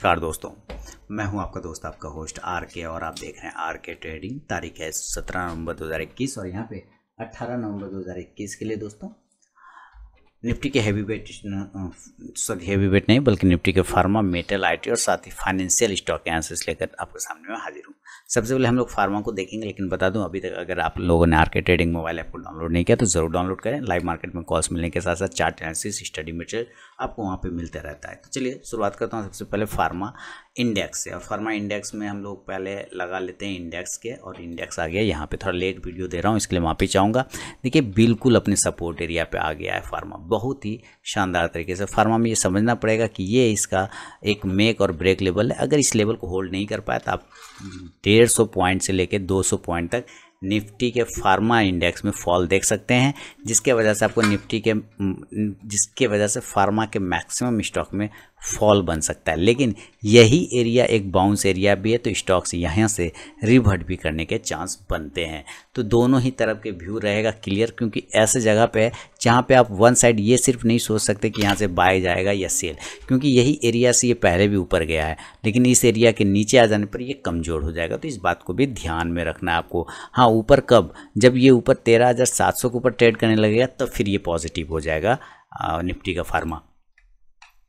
नमस्कार दोस्तों मैं हूं आपका दोस्त आपका होस्ट आर के और आप देख रहे हैं आर के ट्रेडिंग तारीख है सत्रह नवंबर 2021 और यहां पे 18 नवंबर 2021 के लिए दोस्तों निफ्टी के heavy weight sorry heavy weight नहीं बल्कि निफ्टी के फार्मा मेटल आईटी और साथ ही फाइनेंशियल स्टॉक के आंसर्स लेकर आपके सामने में हाजिर हूँ सबसे पहले हम लोग फार्मा को देखेंगे लेकिन बता दूं अभी तक अगर आप लोगों ने R K trading mobile app को डाउनलोड नहीं किया तो ज़रूर डाउनलोड करें लाइव मार्केट में कॉल्स मिलने के साथ साथ चार्ट एनालिसिस स्टडी मटेरियल आपको वहाँ पे मिलते रहता है तो चलिए शुरुआत करता हूँ सबसे पहले फार्मा इंडेक्स से फार्मा इंडेक्स में हम लोग पहले लगा लेते हैं इंडेक्स के और इंडेक्स आ गया यहाँ पे थोड़ा लेट वीडियो दे रहा हूँ इसके लिए माफ़ी चाहूँगा देखिए बिल्कुल अपने सपोर्ट एरिया पे आ गया है फार्मा बहुत ही शानदार तरीके से फार्मा में ये समझना पड़ेगा कि ये इसका एक मेक और ब्रेक लेवल है अगर इस लेवल को होल्ड नहीं कर पाया तो आप डेढ़ पॉइंट से लेकर दो पॉइंट तक निफ्टी के फार्मा इंडेक्स में फॉल देख सकते हैं जिसके वजह से आपको निफ्टी के जिसके वजह से फार्मा के मैक्सिमम स्टॉक में फॉल बन सकता है लेकिन यही एरिया एक बाउंस एरिया भी है तो स्टॉक्स यहाँ से रिवर्ट भी करने के चांस बनते हैं तो दोनों ही तरफ के व्यू रहेगा क्लियर क्योंकि ऐसे जगह पे जहाँ पे आप वन साइड ये सिर्फ नहीं सोच सकते कि यहाँ से बाय जाएगा या सेल क्योंकि यही एरिया से ये पहले भी ऊपर गया है लेकिन इस एरिया के नीचे आ जाने पर ये कमज़ोर हो जाएगा तो इस बात को भी ध्यान में रखना है आपको हाँ ऊपर कब जब ये ऊपर तेरह के ऊपर ट्रेड करने लगेगा तब तो फिर ये पॉजिटिव हो जाएगा निफ्टी का फार्मा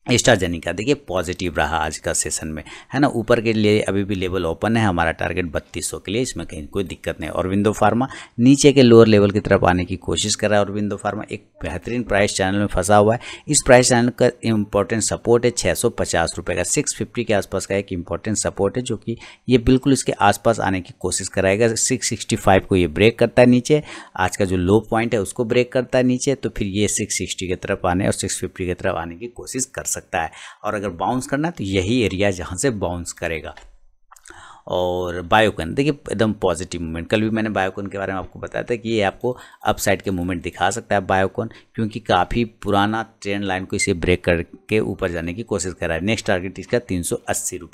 स्टार जर्नी का देखिए पॉजिटिव रहा आज का सेशन में है ना ऊपर के लिए अभी भी लेवल ओपन है हमारा टारगेट 3200 के लिए इसमें कहीं कोई दिक्कत नहीं और विंडो फार्मा नीचे के लोअर लेवल की तरफ आने की कोशिश कर रहा है और विंडो फार्मा एक बेहतरीन प्राइस चैनल में फंसा हुआ है इस प्राइस चैनल का इंपॉर्टेंट सपोर्ट है छः रुपये का सिक्स के आसपास का एक इंपॉर्टेंट सपोर्ट है जो कि ये बिल्कुल इसके आसपास आने की कोशिश कराएगा सिक्स को ये ब्रेक करता है नीचे आज का जो लो पॉइंट है उसको ब्रेक करता है नीचे तो फिर ये सिक्स की तरफ आने और सिक्स की तरफ आने की कोशिश कर सकता है और अगर बाउंस करना है तो यही एरिया जहाँ से बाउंस करेगा और बायोकन देखिए एकदम पॉजिटिव मूवमेंट कल भी मैंने बायोकन के बारे में आपको बताया था कि ये आपको अपसाइड के मूवमेंट दिखा सकता है बायोकन क्योंकि काफ़ी पुराना ट्रेंड लाइन को इसे ब्रेक करके ऊपर जाने की कोशिश कर रहा है नेक्स्ट टारगेट इसका तीन सौ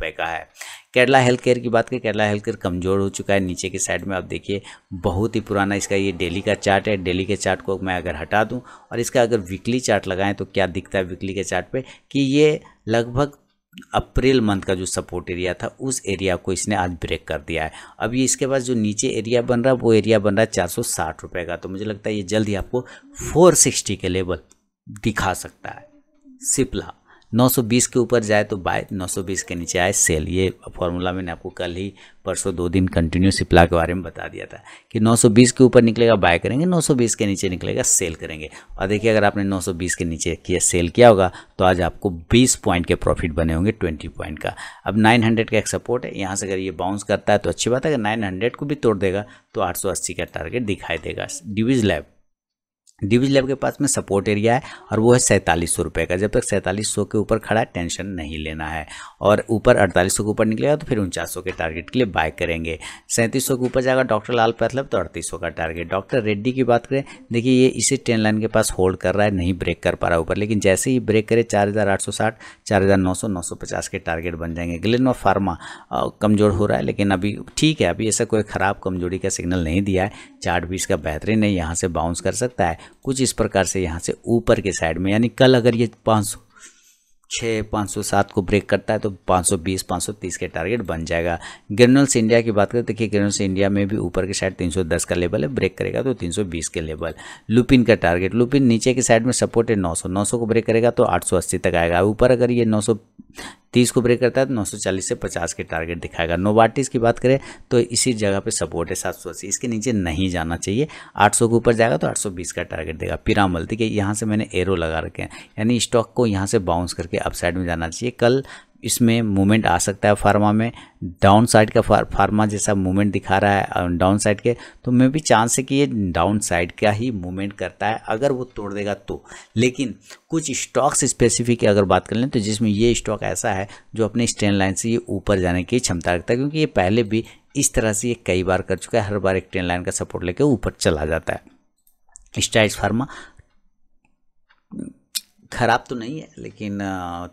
का है केरला हेल्थ केयर की बात करें केरला हेल्थ केयर कमज़ोर हो चुका है नीचे के साइड में आप देखिए बहुत ही पुराना इसका ये डेली का चार्ट है डेली के चार्ट को मैं अगर हटा दूं और इसका अगर वीकली चार्ट लगाएं तो क्या दिखता है वीकली के चार्ट पे कि ये लगभग अप्रैल मंथ का जो सपोर्ट एरिया था उस एरिया को इसने आज ब्रेक कर दिया है अब ये इसके बाद जो नीचे एरिया बन रहा है वो एरिया बन रहा है चार सौ साठ रुपये का तो मुझे लगता है ये जल्द ही आपको फोर सिक्सटी के लेवल दिखा सकता है सिपला 920 के ऊपर जाए तो बाय 920 के नीचे आए सेल ये फॉर्मूला मैंने आपको कल ही परसों दो दिन कंटिन्यू सिप्ला के बारे में बता दिया था कि 920 के ऊपर निकलेगा बाय करेंगे 920 के नीचे निकलेगा सेल करेंगे और देखिए अगर आपने 920 के नीचे किया सेल किया होगा तो आज आपको 20 पॉइंट के प्रॉफिट बने होंगे 20 पॉइंट का अब 900 का एक सपोर्ट है यहाँ से अगर ये बाउंस करता है तो अच्छी बात है अगर 900 को भी तोड़ देगा तो आठ का टारगेट दिखाई देगा डिविज लैब डिविज लैब के पास में सपोर्ट एरिया है और वो है सैंतालीस सौ रुपये का जब तक सैंतालीस सौ के ऊपर खड़ा है टेंशन नहीं लेना है और ऊपर अड़तालीस सौ के ऊपर निकलेगा तो फिर उनचास सौ के टारगेट के लिए बाय करेंगे सैंतीस सौ के ऊपर जाएगा डॉक्टर लाल पैथलब तो अड़तीस सौ का टारगेट डॉक्टर रेड्डी की बात करें देखिए ये इसी ट्रेन लाइन के पास होल्ड कर रहा है नहीं ब्रेक कर पा रहा ऊपर लेकिन जैसे ही ब्रेक करे चार हज़ार आठ सौ साठ चार हज़ार नौ सौ नौ सौ पचास के टारगेट बन जाएंगे ग्लिन और फार्मा कमज़ोर हो रहा है लेकिन अभी ठीक है अभी ऐसा कोई ख़राब कमजोरी का सिग्नल नहीं दिया है चार्ट भी इसका बेहतरीन है यहाँ से बाउंस कर सकता है कुछ इस प्रकार से यहाँ से ऊपर के साइड में यानी कल अगर ये पाँच सौ छः पाँच सौ सात को ब्रेक करता है तो पाँच सौ बीस पाँच सौ तीस के टारगेट बन जाएगा ग्रेनल्स इंडिया की बात करें देखिए ग्रेनल्स इंडिया में भी ऊपर के साइड तीन सौ दस का लेवल है ब्रेक करेगा तो तीन सौ बीस के लेवल लुपिन का टारगेट लुपिन नीचे के साइड में सपोर्ट है नौ सौ नौ सौ को ब्रेक करेगा तो आठ सौ अस्सी तक आएगा ऊपर अगर ये नौ सौ तीस को ब्रेक करता है तो नौ से पचास के टारगेट दिखाएगा नोवार्टिस की बात करें तो इसी जगह पर सपोर्ट है सात इसके नीचे नहीं जाना चाहिए आठ के ऊपर जाएगा तो आठ का टारगेट देगा पिरामल ठीक है यहाँ से मैंने एरो लगा रखे हैं यानी स्टॉक को यहाँ से बाउंस करके अपसाइड में जाना चाहिए कल इसमें मूवमेंट आ सकता है फार्मा में डाउन साइड का फार्मा जैसा मूवमेंट दिखा रहा है डाउन साइड के तो मे भी चांस है कि ये डाउन साइड का ही मूवमेंट करता है अगर वो तोड़ देगा तो लेकिन कुछ स्टॉक्स स्पेसिफिक अगर बात कर लें तो जिसमें ये स्टॉक ऐसा है जो अपने स्टैंड लाइन से ये ऊपर जाने की क्षमता रखता है क्योंकि ये पहले भी इस तरह से ये कई बार कर चुका है हर बार एक ट्रेन लाइन का सपोर्ट लेकर ऊपर चला जाता है स्टाइज फार्मा खराब तो नहीं है लेकिन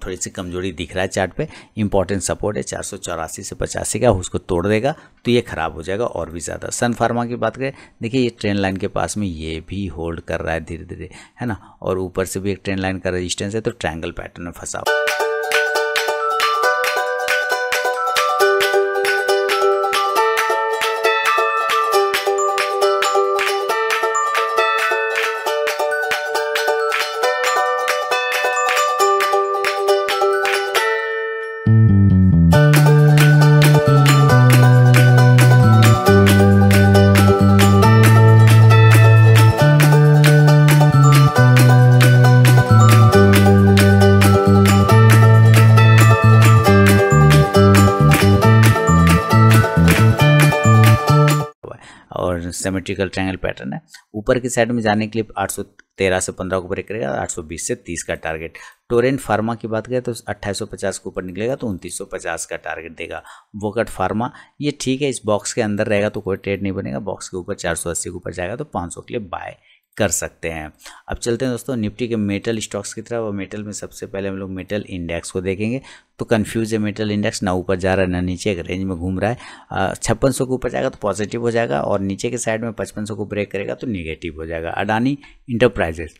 थोड़ी सी कमजोरी दिख रहा है चार्ट पे इंपॉर्टेंट सपोर्ट है चार सौ चौरासी से पचासी का उसको तोड़ देगा तो ये ख़राब हो जाएगा और भी ज़्यादा सन फार्मा की बात करें देखिए ये ट्रेन लाइन के पास में ये भी होल्ड कर रहा है धीरे धीरे है ना और ऊपर से भी एक ट्रेन लाइन का रजिस्टेंस है तो ट्रैंगल पैटर्न में फंसा हुआ और सेमेट्रिकल ट्रायंगल पैटर्न है ऊपर की साइड में जाने के लिए 813 से 15 को ब्रेक करेगा 820 से 30 का टारगेट टोरेंट फार्मा की बात करें तो 2850 के ऊपर निकलेगा तो 2950 का टारगेट देगा वोकट फार्मा ये ठीक है इस बॉक्स के अंदर रहेगा तो कोई ट्रेड नहीं बनेगा बॉक्स के ऊपर 480 के ऊपर जाएगा तो 500 के लिए बाय कर सकते हैं अब चलते हैं दोस्तों निफ्टी के मेटल स्टॉक्स की तरफ और मेटल में सबसे पहले हम लोग मेटल इंडेक्स को देखेंगे तो कन्फ्यूज है मेटल इंडेक्स ना ऊपर जा रहा है ना नीचे एक रेंज में घूम रहा है छप्पन सौ के ऊपर जाएगा तो पॉजिटिव हो जाएगा और नीचे के साइड में पचपन सौ को ब्रेक करेगा तो निगेटिव हो जाएगा अडानी इंटरप्राइजेस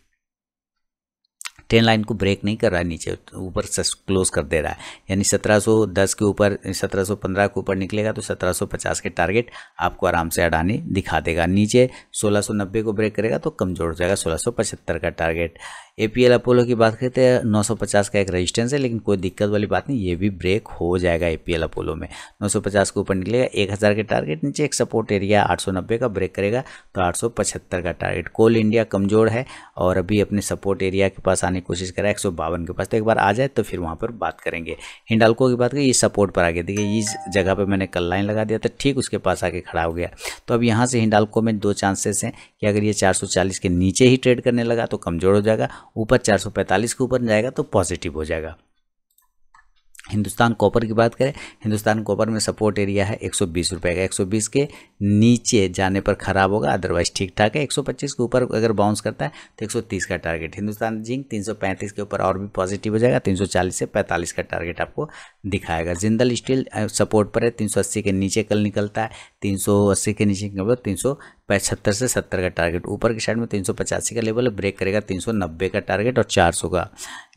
ट्रेन लाइन को ब्रेक नहीं कर रहा है नीचे ऊपर क्लोज कर दे रहा है यानी 1710 के ऊपर 1715 के ऊपर निकलेगा तो 1750 के टारगेट आपको आराम से अडानी दिखा देगा नीचे 1690 को ब्रेक करेगा तो कमज़ोर हो जाएगा 1675 का target A P L Apollo की बात करते हैं 950 का एक रेजिस्टेंस है लेकिन कोई दिक्कत वाली बात नहीं ये भी ब्रेक हो जाएगा ए पी एल अपोलो में 950 के ऊपर निकलेगा 1000 के टारगेट नीचे एक सपोर्ट एरिया 890 का ब्रेक करेगा तो 875 का टारगेट कोल इंडिया कमज़ोर है और अभी अपने सपोर्ट एरिया के पास आने की कोशिश करा एक के पास तो एक बार आ जाए तो फिर वहाँ पर बात करेंगे हिंडालको की बात करें ये सपोर्ट पर आ गया देखिए इस जगह पर मैंने कल लाइन लगा दिया था ठीक उसके पास आके खड़ा हो गया तो अब यहाँ से हिंडालको में दो चांसेस हैं कि अगर ये चार के नीचे ही ट्रेड करने लगा तो कमज़ोर हो जाएगा ऊपर चार के ऊपर जाएगा तो पॉजिटिव हो जाएगा हिंदुस्तान कॉपर की बात करें हिंदुस्तान कॉपर में सपोर्ट एरिया है एक सौ का 120 के नीचे जाने पर ख़राब होगा अदरवाइज ठीक ठाक है 125 के ऊपर अगर बाउंस करता है तो 130 का टारगेट हिंदुस्तान जिंक 335 के ऊपर और भी पॉजिटिव हो जाएगा 340 से 45 का टारगेट आपको दिखाएगा जिंदल स्टील सपोर्ट पर है 380 के नीचे कल निकलता है 380 के नीचे मतलब तीन सौ पचहत्तर से सत्तर का टारगेट ऊपर के साइड में तीन सौ पचासी का लेवल ब्रेक करेगा तीन सौ नब्बे का टारगेट और चार सौ का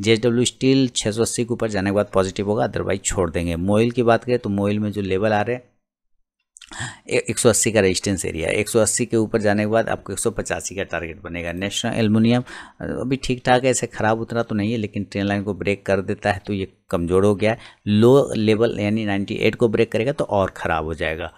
जे डब्ल्यू स्टील छः सौ अस्सी के ऊपर जाने के बाद पॉजिटिव होगा अदरवाइज छोड़ देंगे मोइल की बात करें तो मोइल में जो लेवल आ रहे हैं एक सौ अस्सी का रेजिस्टेंस एरिया है एक सौ अस्सी के ऊपर जाने के बाद आपको एक सौ पचासी का टारगेट बनेगा नेशनल एलमिनियम अभी ठीक ठाक है ऐसे ख़राब उतना तो नहीं है लेकिन ट्रेन लाइन को ब्रेक कर देता है तो ये कमज़ोर हो गया है लो लेवल यानी नाइन्टी एट को ब्रेक करेगा तो और ख़राब हो जाएगा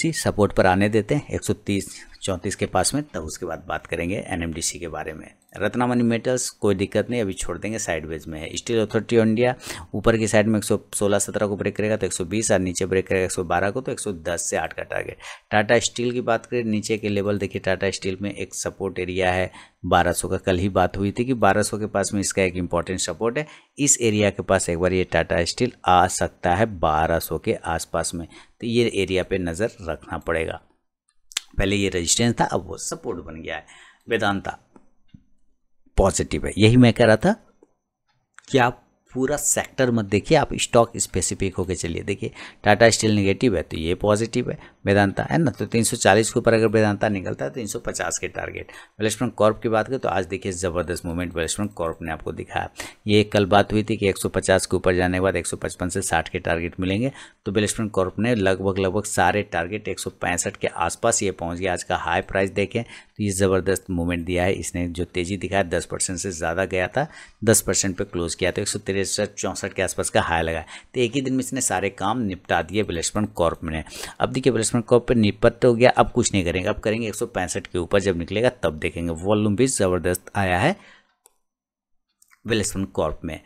सी सपोर्ट पर आने देते हैं तीस चौंतीस के पास में तब उसके बाद बात करेंगे सी के बारे में रत्ना मनी मेटल्स कोई दिक्कत नहीं अभी छोड़ देंगे साइडवेज में है स्टील अथॉरिटी ऑफ इंडिया ऊपर की साइड में एक सौ सोलह सत्रह को ब्रेक करेगा तो एक सौ बीस और नीचे ब्रेक करेगा एक सौ बारह को तो एक सौ दस से आठ का टारगेट टाटा स्टील की बात करें नीचे के लेवल देखिए टाटा स्टील में एक सपोर्ट एरिया है 1200 का कल ही बात हुई थी कि 1200 के पास में इसका एक इंपॉर्टेंट सपोर्ट है इस एरिया के पास एक बार ये टाटा स्टील आ सकता है सौ के आसपास में तो ये एरिया पे नज़र रखना पड़ेगा पहले ये रेजिस्टेंस था अब वो सपोर्ट बन गया है वेदांता पॉजिटिव है यही मैं कह रहा था कि आप पूरा सेक्टर मत देखिए आप स्टॉक स्पेसिफिक होकर चलिए देखिए टाटा स्टील निगेटिव है तो ये पॉजिटिव है वेदांता है ना तो 340 के ऊपर अगर वेदांता निकलता है तो 350 के टारगेट वेलेस्टर्न कॉर्प की बात करें तो आज देखिए ज़बरदस्त मूवमेंट वेलेस्टर्न कॉर्प ने आपको दिखाया ये कल बात हुई थी कि 150 के ऊपर जाने के बाद 155 से 60 के टारगेट मिलेंगे तो वेलेस्टर्न कॉर्प ने लगभग लगभग सारे टारगेट एक के आसपास ये पहुँच गया आज का हाई प्राइस देखें तो ये ज़बरदस्त मूवमेंट दिया है इसने जो तेज़ी दिखाया दस से ज़्यादा गया था दस पर क्लोज किया तो एक रजिस्टर चौंसठ के आसपास का हाई लगा तो एक ही दिन में इसने सारे काम निपटा दिए बिलेसमेंट कॉर्प में अब देखिए बिलेसमेंट कॉर्प पर निपट तो हो गया अब कुछ नहीं करेंगे अब करेंगे एक के ऊपर जब निकलेगा तब देखेंगे वॉल्यूम भी ज़बरदस्त आया है विलेसमेंट कॉर्प में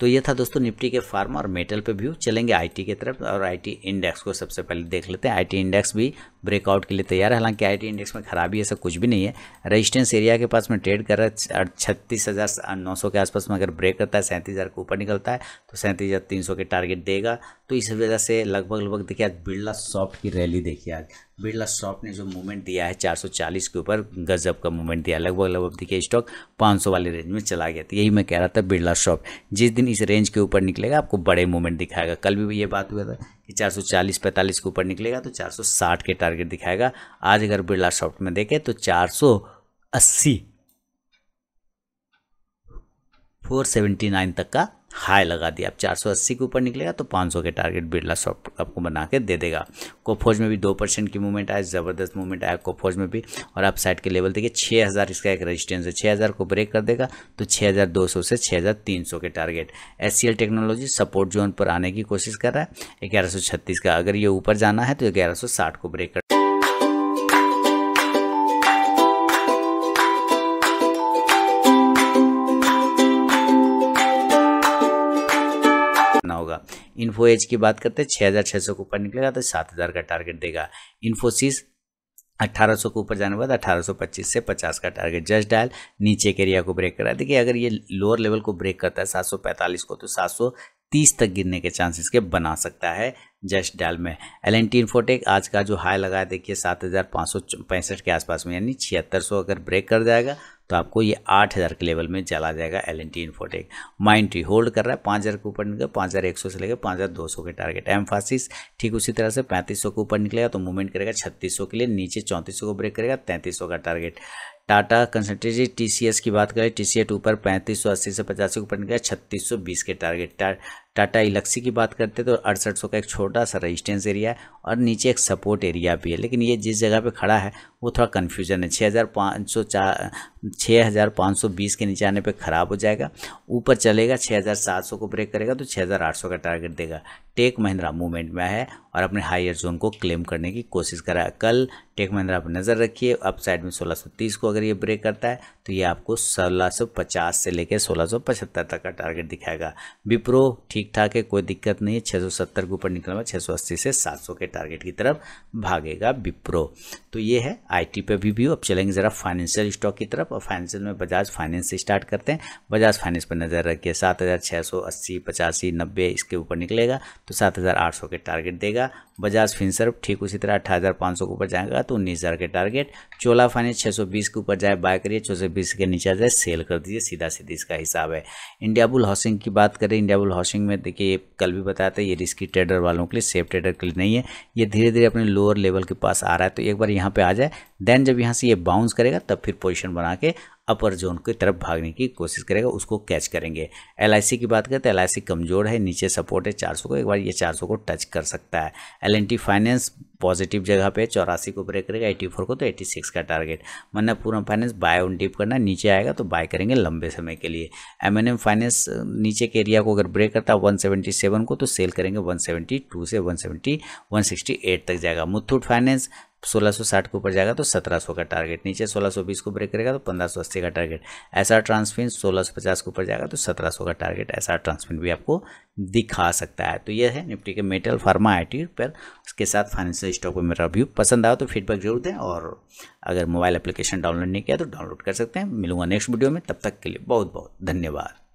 तो ये था दोस्तों निफ्टी के फार्म और मेटल पे व्यू चलेंगे आईटी की तरफ और आईटी इंडेक्स को सबसे पहले देख लेते हैं आईटी इंडेक्स भी ब्रेकआउट के लिए तैयार है हालांकि आईटी इंडेक्स में खराबी ऐसा कुछ भी नहीं है रजिस्टेंस एरिया के पास में ट्रेड कर रहा है छत्तीस हज़ार नौ सौ के आसपास में अगर ब्रेक करता है सैंतीस हज़ार के ऊपर निकलता है तो सैंतीस हज़ार तीन सौ के टारगेट देगा तो इस वजह से लगभग लगभग देखिए आज बिरला सॉफ्ट की रैली देखिए आज बिरला सॉफ्ट ने जो मूवमेंट दिया है 440 के ऊपर गजब का मूवमेंट दिया लगभग लगभग देखिए स्टॉक 500 वाले रेंज में चला गया था तो यही मैं कह रहा था बिरला सॉफ्ट जिस दिन इस रेंज के ऊपर निकलेगा आपको बड़े मूवमेंट दिखाएगा कल भी ये बात हुआ था कि 440 45 के ऊपर निकलेगा तो 460 के टारगेट दिखाएगा आज अगर बिरला सॉफ्ट में देखें तो 480 479 तक का हाई लगा दिया अब 480 के ऊपर निकलेगा तो 500 के टारगेट बिरला सॉफ्ट आपको बना के दे देगा कोफोज में भी दो परसेंट की मूवमेंट आया ज़बरदस्त मूवमेंट आया कोफोज में भी और आप साइड के लेवल देखिए 6000 इसका एक रेजिस्टेंस है 6000 को ब्रेक कर देगा तो 6200 से 6300 के target S technology support zone पर आने की कोशिश कर रहा है ग्यारह का अगर ये ऊपर जाना है तो ग्यारह को ब्रेक कर होगा इन्फो एज की बात करते हैं छः हज़ार छः सौ के ऊपर निकलेगा तो सात हज़ार का टारगेट देगा इन्फोसिस 1800 के ऊपर जाने के बाद 1825 से 50 का टारगेट जस्ट डायल नीचे के एरिया को ब्रेक करा देखिए अगर ये लोअर लेवल को ब्रेक करता है 745 को तो सात तीस तक गिरने के चांसेस के बना सकता है जस्ट डाल में एल एन टी इन्फोटेक आज का जो हाई लगा है देखिए सात हज़ार पाँच सौ पैंसठ के आसपास में यानी छिहत्तर सौ अगर ब्रेक कर जाएगा तो आपको ये आठ हज़ार के लेवल में चला जाएगा L N T infotech Mindtree hold कर रहा है पाँच हज़ार के ऊपर निकले पाँच हज़ार एक सौ से लेकर पाँच हज़ार दो सौ के टारगेट एम फासिस ठीक उसी तरह से पैंतीस सौ के ऊपर निकलेगा तो मूवमेंट करेगा छत्तीस सौ के लिए नीचे चौंतीस सौ को ब्रेक करेगा तैंतीस सौ का टारगेट टाटा कंसल्टेंसी टीसीएस की बात करें टीसीएस ऊपर पैंतीस सौ अस्सी से पचासी ऊपर छत्तीस सौ बीस के टारगेट टाटा इलेक्सी की बात करते तो अड़सठ सौ का एक छोटा सा रजिस्टेंस एरिया है और नीचे एक सपोर्ट एरिया भी है लेकिन ये जिस जगह पर खड़ा है वो थोड़ा कन्फ्यूजन है छः हज़ार पाँच सौ चार छः हज़ार पाँच सौ बीस के नीचे आने पर ख़राब हो जाएगा ऊपर चलेगा छः हज़ार सात सौ को ब्रेक करेगा तो छः हज़ार आठ सौ का टारगेट देगा टेक महिंद्रा मूवमेंट में है और अपने हायर जोन को क्लेम करने की कोशिश करा कल टेक महिंद्रा आप नज़र रखिए अप साइड में 1630 को अगर ये ब्रेक करता है तो ये आपको 1650 से लेकर 1675 तक का टारगेट दिखाएगा विप्रो ठीक ठाक है कोई दिक्कत नहीं है 670 के ऊपर निकला हुआ 680 से 700 के टारगेट की तरफ भागेगा विप्रो तो ये है आईटी पे भी व्यू अब चलेंगे ज़रा फाइनेंशियल स्टॉक की तरफ और फाइनेंशियल में बजाज फाइनेंस से स्टार्ट करते हैं बजाज फाइनेंस पर नज़र रखिए सात हज़ार छः सौ अस्सी पचासी नब्बे इसके ऊपर निकलेगा तो सात हज़ार आठ सौ के टारगेट देगा बजाज फिनसर ठीक उसी तरह अठारह हज़ार पाँच सौ के ऊपर जाएगा तो उन्नीस हज़ार के टारगेट चोला फाइनेंस छः सौ बीस के ऊपर जाए बाय करिए छः सौ बीस के नीचे जाए सेल कर दीजिए सीधा सीधी इसका हिसाब है इंडियाबुल हाउसिंग की बात करें इंडियाबुल हाउसिंग में देखिए ये कल भी बताया था ये रिस्की ट्रेडर वालों के लिए सेफ ट्रेडर के लिए नहीं है ये धीरे धीरे अपने लोअर लेवल के पास आ रहा है तो एक बार यहाँ पे आ जाए देन जब यहाँ से ये बाउंस करेगा तब फिर पोजिशन बना के अपर जोन की तरफ भागने की कोशिश करेगा उसको कैच करेंगे एल की बात करें तो एल कमज़ोर है नीचे सपोर्ट है 400 को एक बार ये 400 को टच कर सकता है एल फाइनेंस पॉजिटिव जगह पे चौरासी को ब्रेक करेगा 84 को तो 86 का टारगेट मन्ना पूरा फाइनेंस बाय ऑन डिप करना नीचे आएगा तो बाय करेंगे लंबे समय के लिए एम फाइनेंस नीचे के एरिया को अगर ब्रेक करता है वन को तो सेल करेंगे 172 से 170 168 तक जाएगा मुथूट फाइनेंस 1660 के ऊपर जाएगा तो 1700 का टारगेट नीचे 1620 को ब्रेक करेगा तो 1580 का टारगेट ऐसा ट्रांसफिन 1650 के ऊपर जाएगा तो 1700 का टारगेट ऐसा ट्रांसफिन भी आपको दिखा सकता है तो यह है निफ्टी के मेटल फार्मा आई पर उसके साथ फाइनेंशियल स्टॉक पर मेरा व्यू पसंद आया तो फीडबैक जरूर दें और अगर मोबाइल एप्लीकेशन डाउनलोड नहीं किया तो डाउनलोड कर सकते हैं मिलूंगा नेक्स्ट वीडियो में तब तक के लिए बहुत बहुत धन्यवाद